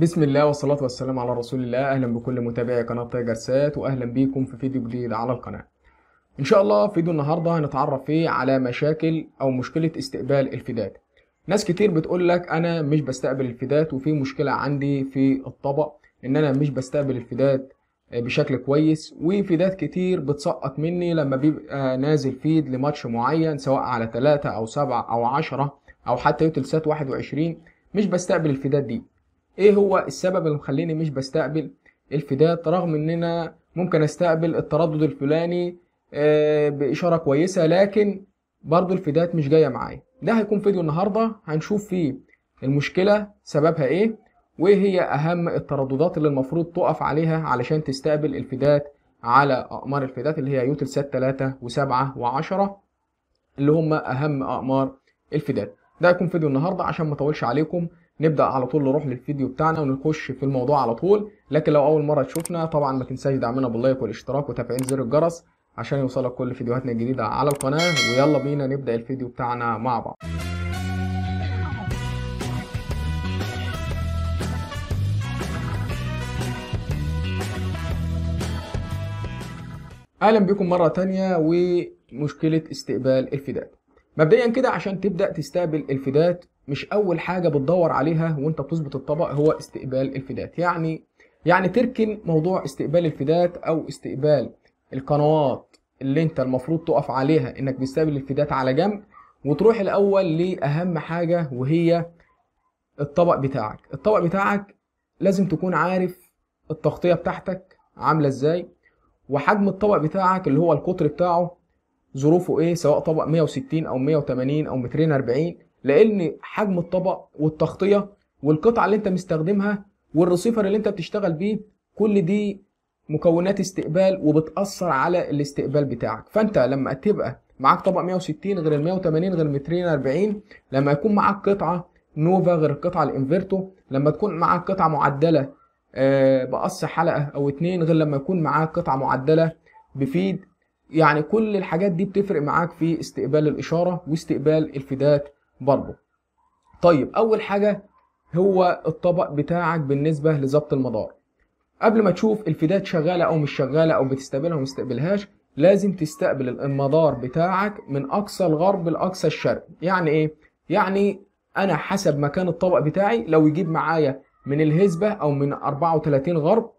بسم الله والصلاة والسلام على رسول الله أهلا بكل متابعي قناة تاجر سات وأهلا بيكم في فيديو جديد على القناة إن شاء الله في فيديو النهاردة هنتعرف فيه على مشاكل أو مشكلة استقبال الفيدات ناس كتير بتقول لك أنا مش بستقبل الفيدات وفي مشكلة عندي في الطبق إن أنا مش بستقبل الفيدات بشكل كويس وفيدات كتير بتسقط مني لما بيبقى نازل فيد لماتش معين سواء على 3 أو 7 أو 10 أو حتى يوتل سات 21 مش بستقبل الفيدات دي ايه هو السبب اللي مخليني مش بستقبل الفيدات رغم ان انا ممكن استقبل التردد الفلاني آه، باشاره كويسه لكن برضو الفيدات مش جايه معايا ده هيكون فيديو النهارده هنشوف فيه المشكله سببها ايه وايه هي اهم الترددات اللي المفروض تقف عليها علشان تستقبل الفيدات على اقمار الفيدات اللي هي يوتلسات 3 و7 و10 اللي هم اهم اقمار الفيدات ده هيكون فيديو النهارده عشان ما اطولش عليكم نبدا على طول نروح للفيديو بتاعنا ونخش في الموضوع على طول لكن لو اول مره تشوفنا طبعا ما تنساش دعمنا باللايك والاشتراك وتفعيل زر الجرس عشان يوصلك كل فيديوهاتنا الجديده على القناه ويلا بينا نبدا الفيديو بتاعنا مع بعض اهلا بكم مره تانية ومشكله استقبال الفيدات مبدئيا كده عشان تبدا تستقبل الفيدات مش اول حاجه بتدور عليها وانت بتظبط الطبق هو استقبال الفيدات يعني يعني تركن موضوع استقبال الفيدات او استقبال القنوات اللي انت المفروض تقف عليها انك بتستقبل الفيدات على جنب وتروح الاول لاهم حاجه وهي الطبق بتاعك الطبق بتاعك لازم تكون عارف التغطيه بتاعتك عامله ازاي وحجم الطبق بتاعك اللي هو القطر بتاعه ظروفه ايه سواء طبق 160 او 180 او مترين 40 لان حجم الطبق والتغطيه والقطعه اللي انت مستخدمها والرسيفر اللي انت بتشتغل بيه كل دي مكونات استقبال وبتاثر على الاستقبال بتاعك فانت لما تبقى معاك طبق 160 غير ال 180 غير ال 240 لما يكون معاك قطعه نوفا غير القطعه الانفيرتو لما تكون معاك قطعه معدله آه، بقص حلقه او اتنين غير لما يكون معاك قطعه معدله بفيد يعني كل الحاجات دي بتفرق معاك في استقبال الاشاره واستقبال الفيدات برضه طيب اول حاجه هو الطبق بتاعك بالنسبه لظبط المدار قبل ما تشوف الفيدات شغاله او مش شغاله او بتستقبلها او مستقبلهاش لازم تستقبل المدار بتاعك من اقصى الغرب لاقصى الشرق يعني ايه يعني انا حسب مكان الطبق بتاعي لو يجيب معايا من الهزبه او من 34 غرب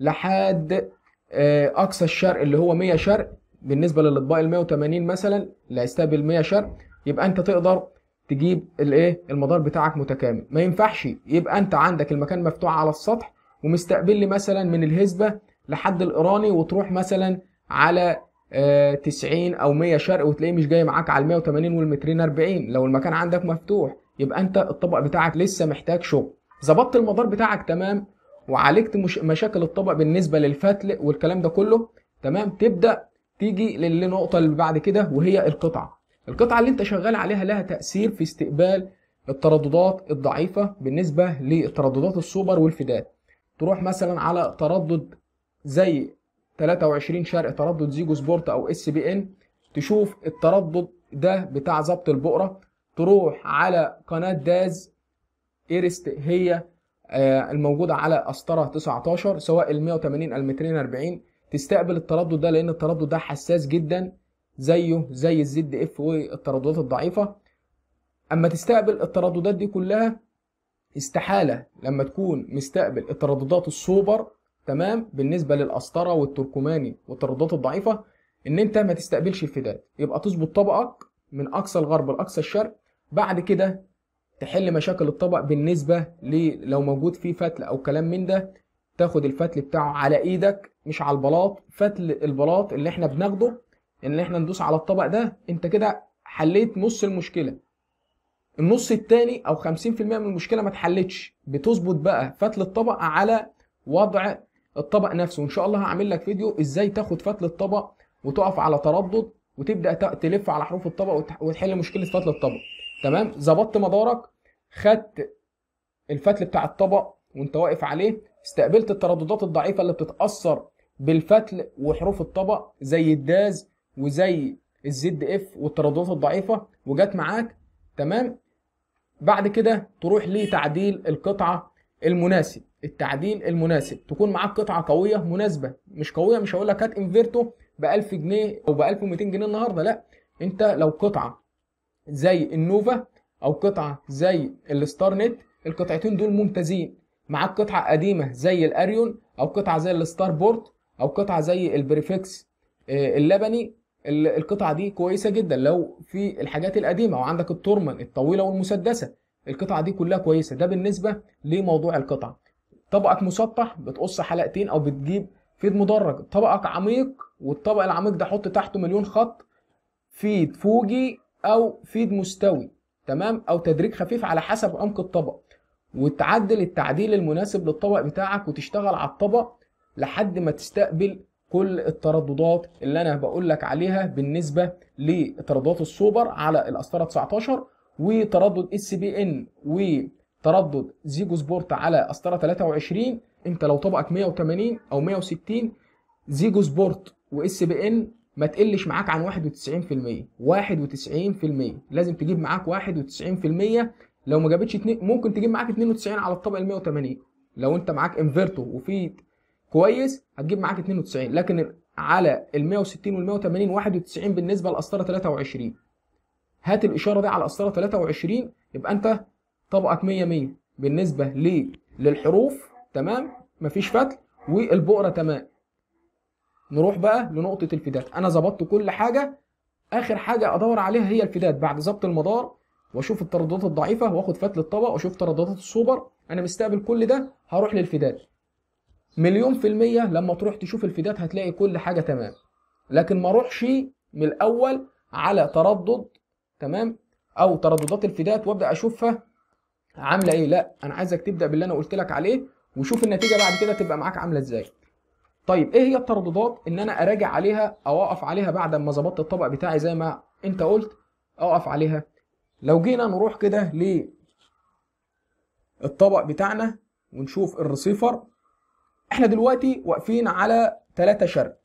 لحد آه، اقصى الشرق اللي هو 100 شرق بالنسبه للاطباق ال 180 مثلا اللي هيستقبل 100 شرق يبقى انت تقدر تجيب الايه المدار بتاعك متكامل ما ينفعش يبقى انت عندك المكان مفتوح على السطح ومستقبل لي مثلا من الهزبه لحد الايراني وتروح مثلا على 90 آه، او 100 شرق وتلاقيه مش جاي معاك على 180 والمترين 40 لو المكان عندك مفتوح يبقى انت الطبق بتاعك لسه محتاج شغل ظبطت المدار بتاعك تمام وعالجت مش مشاكل الطبق بالنسبه للفتل والكلام ده كله تمام تبدا تيجي للنقطه اللي بعد كده وهي القطعه القطعة اللي انت شغال عليها لها تأثير في استقبال الترددات الضعيفة بالنسبة لترددات السوبر والفيدات تروح مثلا على تردد زي 23 شرق تردد زيجو سبورت او اس بي ان تشوف التردد ده بتاع ظبط البقرة تروح على قناة داز ايرست هي آه، الموجودة على أسطرة 19 سواء ال 180 ال 240 تستقبل التردد ده لأن التردد ده حساس جدا زيه زي الزد اف والترددات الضعيفه اما تستقبل الترددات دي كلها استحاله لما تكون مستقبل الترددات السوبر تمام بالنسبه للقسطره والتركماني والترددات الضعيفه ان انت ما تستقبلش الفداد يبقى تظبط طبقك من اقصى الغرب لاقصى الشرق بعد كده تحل مشاكل الطبق بالنسبه لو موجود فيه فتل او كلام من ده تاخد الفتل بتاعه على ايدك مش على البلاط فتل البلاط اللي احنا بناخده ان احنا ندوس على الطبق ده انت كده حليت نص المشكله النص الثاني او 50% من المشكله ما اتحلتش بتظبط بقى فتل الطبق على وضع الطبق نفسه وان شاء الله هعمل لك فيديو ازاي تاخد فتل الطبق وتقف على تردد وتبدا تلف على حروف الطبق وتحل مشكله فتل الطبق تمام ظبطت مدارك خدت الفتل بتاع الطبق وانت واقف عليه استقبلت الترددات الضعيفه اللي بتتاثر بالفتل وحروف الطبق زي الداز وزي الزد اف والترددات الضعيفه وجت معاك تمام بعد كده تروح لتعديل القطعه المناسب التعديل المناسب تكون معاك قطعه قويه مناسبه مش قويه مش هقول لك هات انفيرتو ب 1000 جنيه او ب 1200 جنيه النهارده لا انت لو قطعه زي النوفا او قطعه زي الستار نت القطعتين دول ممتازين معاك قطعه قديمه زي الاريون او قطعه زي الستار بورت او قطعه زي البريفكس آه، اللبني القطعه دي كويسه جدا لو في الحاجات القديمه وعندك التورمن الطويله والمسدسه القطعه دي كلها كويسه ده بالنسبه لموضوع القطعه طبقك مسطح بتقص حلقتين او بتجيب فيد مدرج طبقك عميق والطبق العميق ده حط تحته مليون خط فيد فوجي او فيد مستوي تمام او تدريج خفيف على حسب عمق الطبق وتعدل التعديل المناسب للطبق بتاعك وتشتغل على الطبق لحد ما تستقبل كل الترددات اللي انا بقول لك عليها بالنسبه لترددات السوبر على القسطره 19 وتردد اس بي ان وتردد زيجو سبورت على قسطره 23 انت لو طبقك 180 او 160 زيجو سبورت واس بي ان ما تقلش معاك عن 91% 91% لازم تجيب معاك 91% لو ما جابتش ممكن تجيب معاك 92 على الطبق ال 180 لو انت معاك انفيرتو وفي كويس هتجيب معاك 92 لكن على ال 160 وال 180 91 بالنسبه للقسطره 23 هات الاشاره دي على القسطره 23 يبقى انت طبقك 100 100 بالنسبه ل للحروف تمام مفيش فتل والبؤره تمام نروح بقى لنقطه الفيدات انا ظبطت كل حاجه اخر حاجه ادور عليها هي الفيدات بعد ظبط المدار واشوف الترددات الضعيفه واخد فتل الطبق واشوف ترددات السوبر انا مستقبل كل ده هروح للفيدات مليون في المية لما تروح تشوف الفيديوهات هتلاقي كل حاجة تمام لكن ما روحش من الأول على تردد تمام أو ترددات الفيديوهات وأبدأ أشوفها عاملة إيه لا أنا عايزك تبدأ باللي أنا قلت لك عليه وشوف النتيجة بعد كده تبقى معاك عاملة إزاي طيب إيه هي الترددات إن أنا أراجع عليها أو أقف عليها بعد ما ظبطت الطبق بتاعي زي ما أنت قلت أقف عليها لو جينا نروح كده للطبق بتاعنا ونشوف الرسيفر احنا دلوقتي واقفين على ثلاثة شرق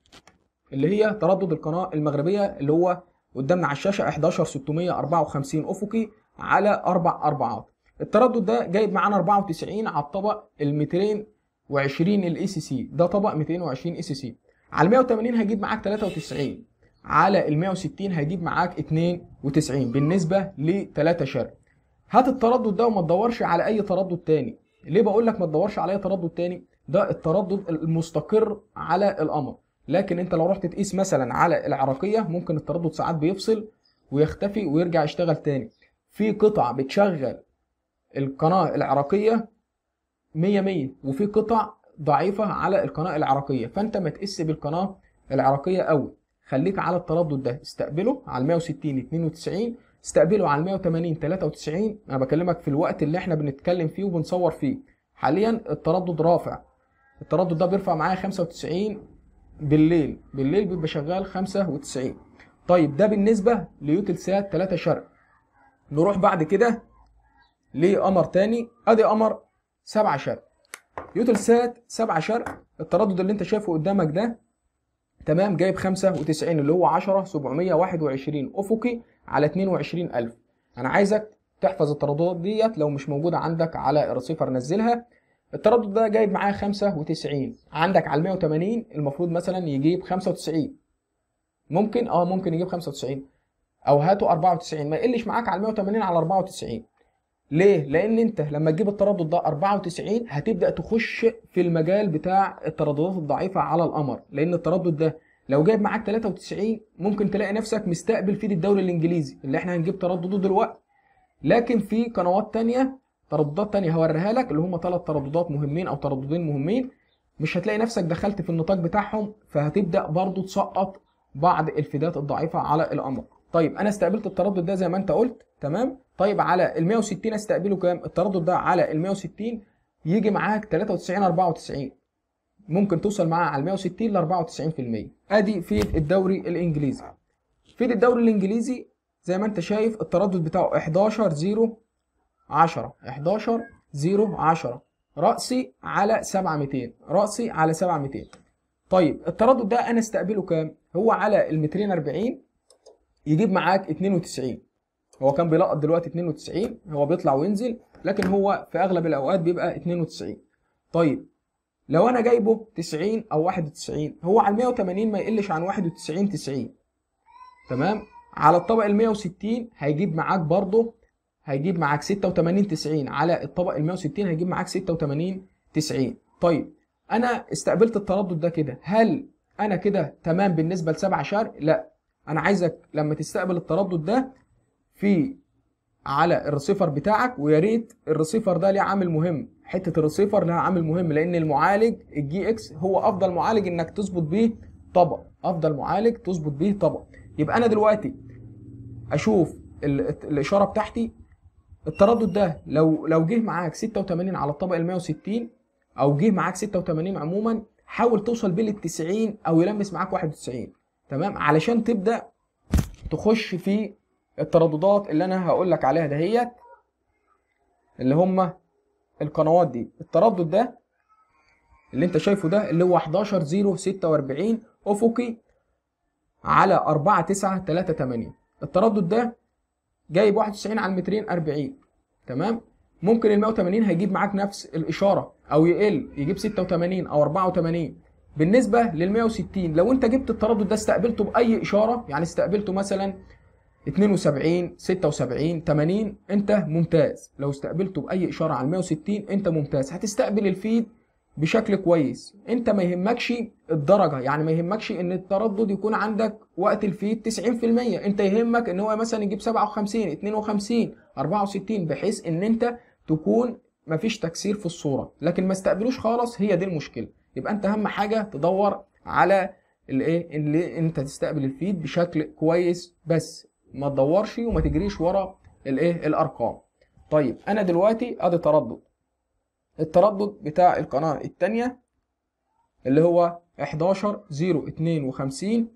اللي هي تردد القناه المغربيه اللي هو قدامنا على الشاشه 11654 افقي على اربع اربعات التردد ده جايب معانا 94 على الطبق ال 220 الاي سي سي ده طبق 220 اي سي سي على 180 هيجيب معاك 93 على ال 160 هيجيب معاك 92 بالنسبه ل 3 شرق هات التردد ده وما تدورش على اي تردد تاني ليه بقول لك ما تدورش على اي تردد تاني ده التردد المستقر على القمر لكن انت لو رحت تقيس مثلا على العراقيه ممكن التردد ساعات بيفصل ويختفي ويرجع يشتغل تاني في قطع بتشغل القناه العراقيه 100 100 وفي قطع ضعيفه على القناه العراقيه فانت ما تقيس بالقناه العراقيه قوي خليك على التردد ده استقبله على 160 92 استقبله على 180 93 انا بكلمك في الوقت اللي احنا بنتكلم فيه وبنصور فيه حاليا التردد رافع التردد ده بيرفع معايا 95 بالليل بالليل بيبقى شغال 95 طيب ده بالنسبه ليوتلسات 3 شرق نروح بعد كده لقمر تاني ادي قمر 7 شرق يوتلسات 7 شرق التردد اللي انت شايفه قدامك ده تمام جايب 95 اللي هو 10 721 افقي على 22000 انا عايزك تحفظ الترددات ديت لو مش موجوده عندك على الرصيفر نزلها التردد ده جايب معاه 95 عندك على 180 المفروض مثلا يجيب 95 ممكن اه ممكن يجيب 95 او هاته 94 ما يقلش معاك على 180 على 94 ليه؟ لأن أنت لما تجيب التردد ده 94 هتبدأ تخش في المجال بتاع الترددات الضعيفة على القمر، لأن التردد ده لو جايب معاك 93 ممكن تلاقي نفسك مستقبل فيد الدوري الإنجليزي اللي إحنا هنجيب تردده دلوقتي، لكن في قنوات تانية ترددات تانية هوريها لك اللي هم ثلاث ترددات مهمين او ترددين مهمين مش هتلاقي نفسك دخلت في النطاق بتاعهم فهتبدا برضو تسقط بعض الفيدات الضعيفه على الأنماط طيب انا استقبلت التردد ده زي ما انت قلت تمام طيب على ال 160 استقبله كام التردد ده على ال 160 يجي معاك 93 94 ممكن توصل معاه على ال 160 ل 94% ادي فيد الدوري الانجليزي فيد الدوري الانجليزي زي ما انت شايف التردد بتاعه 11 0 10 11 0 10 رأسي على 700 رأسي على 700 طيب التردد ده انا استقبله كام؟ هو على المترين 40 يجيب معاك 92 هو كان بيلقط دلوقتي 92 هو بيطلع وينزل لكن هو في اغلب الاوقات بيبقى 92 طيب لو انا جايبه 90 او 91 هو على 180 ما يقلش عن 91 90 تمام على الطبق ال 160 هيجيب معاك برضه هيجيب معاك 86 90 على الطبق ال 160 هيجيب معاك 86 90 طيب انا استقبلت التردد ده كده هل انا كده تمام بالنسبه لسبع شرق لا انا عايزك لما تستقبل التردد ده في على الرسيفر بتاعك ويا ريت الرسيفر ده ليه عامل مهم حته الرسيفر لها عامل مهم لان المعالج الجي اكس هو افضل معالج انك تظبط بيه طبق افضل معالج تظبط بيه طبق يبقى انا دلوقتي اشوف الاشاره بتاعتي التردد ده لو لو جه معاك 86 على الطبق ال 160 او جه معاك 86 عموما حاول توصل بيه لل 90 او يلمس معاك 91 تمام علشان تبدا تخش في الترددات اللي انا هقول لك عليها دهيت اللي هم القنوات دي التردد ده اللي انت شايفه ده اللي هو 11046 افقي على 4938 التردد ده جايب 91 على المترين 40 تمام ممكن ال 180 هيجيب معاك نفس الاشاره او يقل يجيب 86 او 84 بالنسبه لل 160 لو انت جبت التردد ده استقبلته باي اشاره يعني استقبلته مثلا 72 76 80 انت ممتاز لو استقبلته باي اشاره على 160 انت ممتاز هتستقبل الفيد بشكل كويس انت ما يهمكش الدرجه يعني ما يهمكش ان التردد يكون عندك وقت الفيد 90% انت يهمك ان هو مثلا يجيب 57 52 64 بحيث ان انت تكون ما فيش تكسير في الصوره لكن ما استقبلوش خالص هي دي المشكله يبقى انت اهم حاجه تدور على الايه اللي انت تستقبل الفيد بشكل كويس بس ما تدورش وما تجريش ورا الايه الارقام طيب انا دلوقتي ادي تردد التردد بتاع القناة التانية اللي هو 11 0 52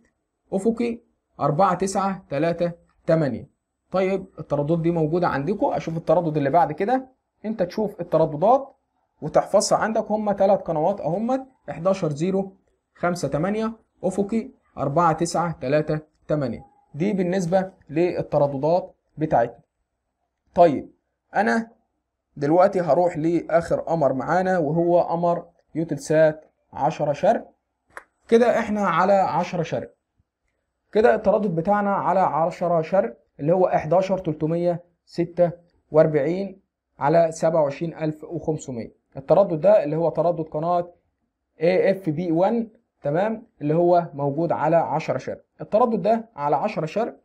أفقي 4 9 3 8 طيب التردد دي موجودة عندكم أشوف التردد اللي بعد كده أنت تشوف الترددات وتحفظها عندك هم ثلاث قنوات أهم 11 0 5 8 أفقي 4 9 3 8 دي بالنسبة للترددات بتاعتنا طيب أنا دلوقتي هروح لاخر قمر معانا وهو قمر يوتلسات 10 شرق كده احنا على 10 شرق كده التردد بتاعنا على 10 شرق اللي هو 11346 على 27500 التردد ده اللي هو تردد قناه AFB1 تمام اللي هو موجود على 10 شرق التردد ده على 10 شرق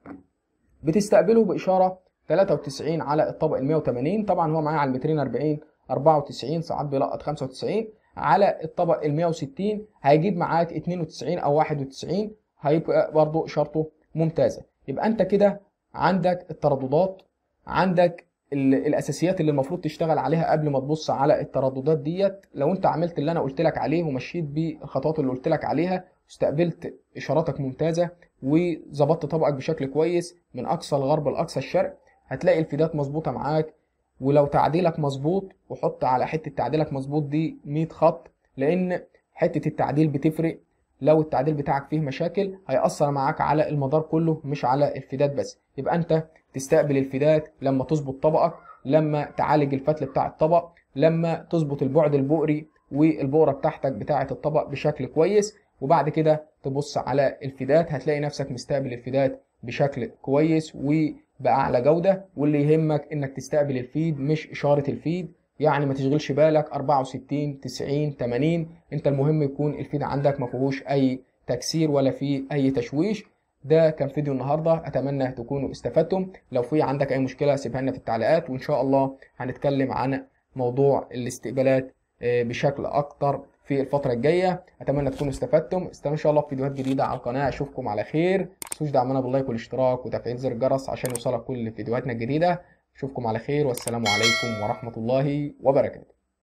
بتستقبله باشاره 93 على الطبق ال 180 طبعا هو معاه على المترين 40 94 ساعات بيلقط 95 على الطبق ال 160 هيجيب معاك 92 او 91 هيبقى برضه شرطه ممتازه يبقى انت كده عندك الترددات عندك الاساسيات اللي المفروض تشتغل عليها قبل ما تبص على الترددات ديت لو انت عملت اللي انا قلت لك عليه ومشيت بالخطوات اللي قلت لك عليها استقبلت اشاراتك ممتازه وظبطت طبقك بشكل كويس من اقصى الغرب لاقصى الشرق هتلاقي الفيدات مظبوطه معاك ولو تعديلك مظبوط وحط على حته تعديلك مظبوط دي 100 خط لان حته التعديل بتفرق لو التعديل بتاعك فيه مشاكل هيأثر معاك على المدار كله مش على الفيدات بس يبقى انت تستقبل الفيدات لما تظبط طبقك لما تعالج الفتل بتاع الطبق لما تظبط البعد البؤري والبؤره بتاعتك بتاعه الطبق بشكل كويس وبعد كده تبص على الفيدات هتلاقي نفسك مستقبل الفيدات بشكل كويس و باعلى جوده واللي يهمك انك تستقبل الفيد مش اشاره الفيد يعني ما تشغلش بالك 64 90 80 انت المهم يكون الفيد عندك ما فيهوش اي تكسير ولا فيه اي تشويش ده كان فيديو النهارده اتمنى تكونوا استفدتم لو في عندك اي مشكله سيبها لنا في التعليقات وان شاء الله هنتكلم عن موضوع الاستقبالات آه، بشكل اكتر في الفتره الجايه اتمنى تكونوا استفدتم استنوا ان شاء الله في فيديوهات جديده على القناه اشوفكم على خير تنسوش دعمنا باللايك والاشتراك وتفعيل زر الجرس عشان يوصلك كل فيديوهاتنا الجديده اشوفكم على خير والسلام عليكم ورحمه الله وبركاته